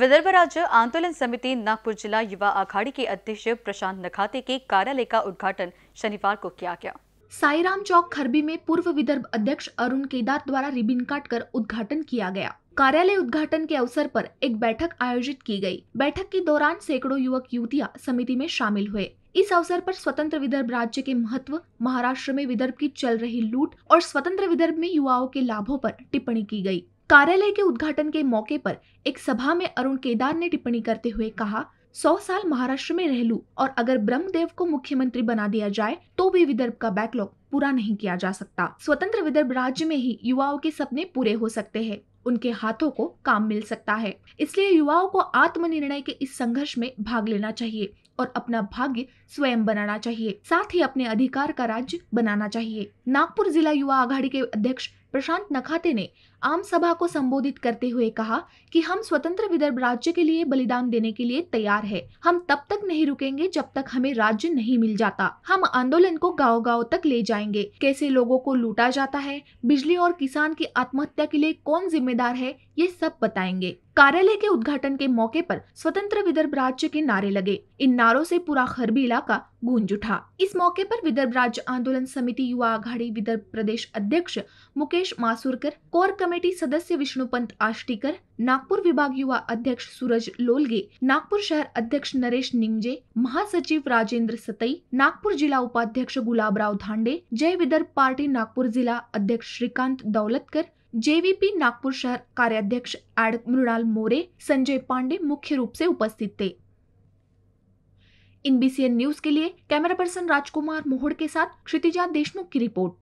विदर्भ राज्य आंदोलन समिति नागपुर जिला युवा आघाड़ी के अध्यक्ष प्रशांत नखाते के कार्यालय का उद्घाटन शनिवार को किया गया साईराम चौक खरबी में पूर्व विदर्भ अध्यक्ष अरुण केदार द्वारा रिबिन काट कर उद्घाटन किया गया कार्यालय उद्घाटन के अवसर पर एक बैठक आयोजित की गई। बैठक के दौरान सैकड़ों युवक युवतिया समिति में शामिल हुए इस अवसर पर स्वतंत्र विदर्भ राज्य के महत्व महाराष्ट्र में विदर्भ की चल रही लूट और स्वतंत्र विदर्भ में युवाओं के लाभों पर टिप्पणी की गई। कार्यालय के उद्घाटन के मौके पर एक सभा में अरुण केदार ने टिप्पणी करते हुए कहा सौ साल महाराष्ट्र में रह लू और अगर ब्रह्मदेव को मुख्यमंत्री बना दिया जाए तो भी विदर्भ का बैकलॉग पूरा नहीं किया जा सकता स्वतंत्र विदर्भ राज्य में ही युवाओं के सपने पूरे हो सकते हैं उनके हाथों को काम मिल सकता है इसलिए युवाओं को आत्मनिर्णय के इस संघर्ष में भाग लेना चाहिए और अपना भाग्य स्वयं बनाना चाहिए साथ ही अपने अधिकार का राज्य बनाना चाहिए नागपुर जिला युवा आघाड़ी के अध्यक्ष प्रशांत नखाते ने आम सभा को संबोधित करते हुए कहा कि हम स्वतंत्र विदर्भ राज्य के लिए बलिदान देने के लिए तैयार है हम तब तक नहीं रुकेंगे जब तक हमें राज्य नहीं मिल जाता हम आंदोलन को गाँव गाँव तक ले जाएंगे कैसे लोगों को लूटा जाता है बिजली और किसान की आत्महत्या के लिए कौन जिम्मेदार है ये सब बताएंगे कार्यालय के उद्घाटन के मौके पर स्वतंत्र विदर्भ राज्य के नारे लगे इन नारों से पूरा खरबी इलाका गूंज उठा इस मौके पर विदर्भ राज्य आंदोलन समिति युवा आघाड़ी विदर्भ प्रदेश अध्यक्ष मुकेश मासूरकर कोर कमेटी सदस्य विष्णु पंत आष्टीकर नागपुर विभाग युवा अध्यक्ष सूरज लोलगे नागपुर शहर अध्यक्ष नरेश निमजे महासचिव राजेंद्र सतई नागपुर जिला उपाध्यक्ष गुलाबराव धांडे जय विदर्भ पार्टी नागपुर जिला अध्यक्ष श्रीकांत दौलतकर जेवीपी नागपुर शहर कार्याध्यक्ष एड मृणाल मोरे संजय पांडे मुख्य रूप से उपस्थित थे इन बीसीएन न्यूज के लिए कैमरा पर्सन राजकुमार मोहड़ के साथ क्षितिजा देशमुख की रिपोर्ट